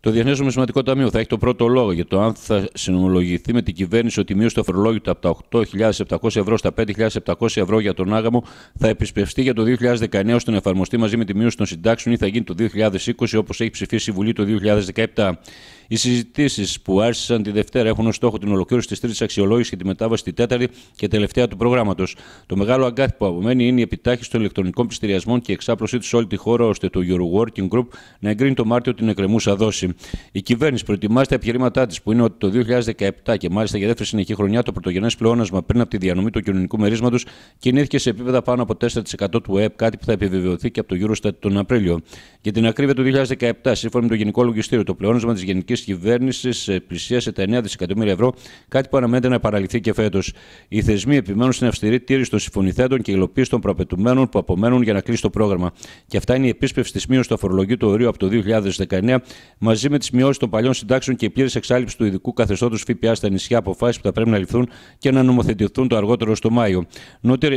Το Διεθνές Νομισματικό Ταμείο θα έχει το πρώτο λόγο για το αν θα συνομολογηθεί με την κυβέρνηση ότι η μείωση του αφορολόγητου από τα 8.700 ευρώ στα 5.700 ευρώ για τον άγαμο θα επισπευστεί για το 2019 ώστε να εφαρμοστεί μαζί με τη μείωση των συντάξεων ή θα γίνει το 2020 όπως έχει ψηφίσει η Βουλή το 2017. Οι συζητήσεις που άρχισαν τη Δευτέρα έχουν ως στόχο την ολοκλήρωση της τρίτης αξιολόγησης και τη μετάβαση στη τέταρτη και τελευταία του προγράμματος. Το μεγάλο αγκάθι που απομένει είναι η επιτάχυση των ηλεκτρονικών πληστηριασμών και η εξάπλωσή τους σε όλη τη χώρα ώστε το Euro Working Group να εγκρίνει το Μάρτιο την εκκρεμούσα δόση. Η κυβέρνηση προετοιμάζει τα επιχειρήματά της, που είναι ότι το 2017 και μάλιστα για δεύτερη συνεχή χρονιά το πρωτογενές πλεόνασμα πριν από τη διανομή του κοινωνικού μερίσματος κινήθηκε σε επίπεδα πάνω από 4% του ΕΕΠ, κάτι που θα επιβεβαιωθεί και από το Eurostat τον Απρίλιο. Για την ακρίβεια του 2017, σύμφωνα με το Γενικό Λογιστήριο, το πλεόνασμα της Γενικής Κυβέρνησης πλησίασε τα 9 δισεκατομμύρια ευρώ, κάτι που αναμένεται να παραλυθεί και φέτος. Οι θεσμοί επιμένουν στην αυστηρή τήρηση των συμφωνηθέντων και υλοποίηση των προαπαιτουμένων που απομένουν για να κλείσει το πρόγραμμα. Και αυτά είναι η επίσπευση της μείωσης του αφορολογίου του ορίου από το 2019, μαζί με τις μειώσεις των παλιών συντάξεων και η πλήρης εξάλληψη του ειδικού καθεστώτος ΦΠΑ στα νησιά, αποφάσεις που θα πρέπει να ληφθούν και να νομοθετηθούν το αργότερο στο Μάιο.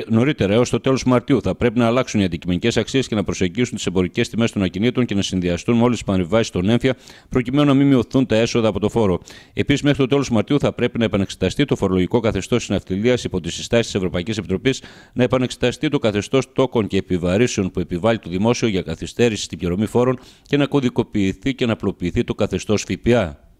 Νωρίτερα, έως το τέλος Μαρτίου, θα πρέπει να αλλάξουν οι αντικειμενικές αξίες και να προσεγγίσουν τις εμπορικές τιμές των και να συνδυαστούν με όλες τις παρεμβάσει των έμφια, προκειμένου να μην μειωθούν τα έσοδα από το φόρο. Επίσης, μέχρι το τέλος Μαρτίου θα πρέπει να επανεξεταστεί το φορολογικό καθεστώς της ναυτιλίας υπό τις συστάσεις της Ευρωπαϊκής Επιτροπής, να επανεξεταστεί το καθεστώς τόκων και επιβαρύσεων που επιβάλλει το δημόσιο για καθυστέρηση στην πληρωμή φόρων και να κωδικοποιηθεί και να απλοποιηθεί το καθεστώς ΦΠΑ.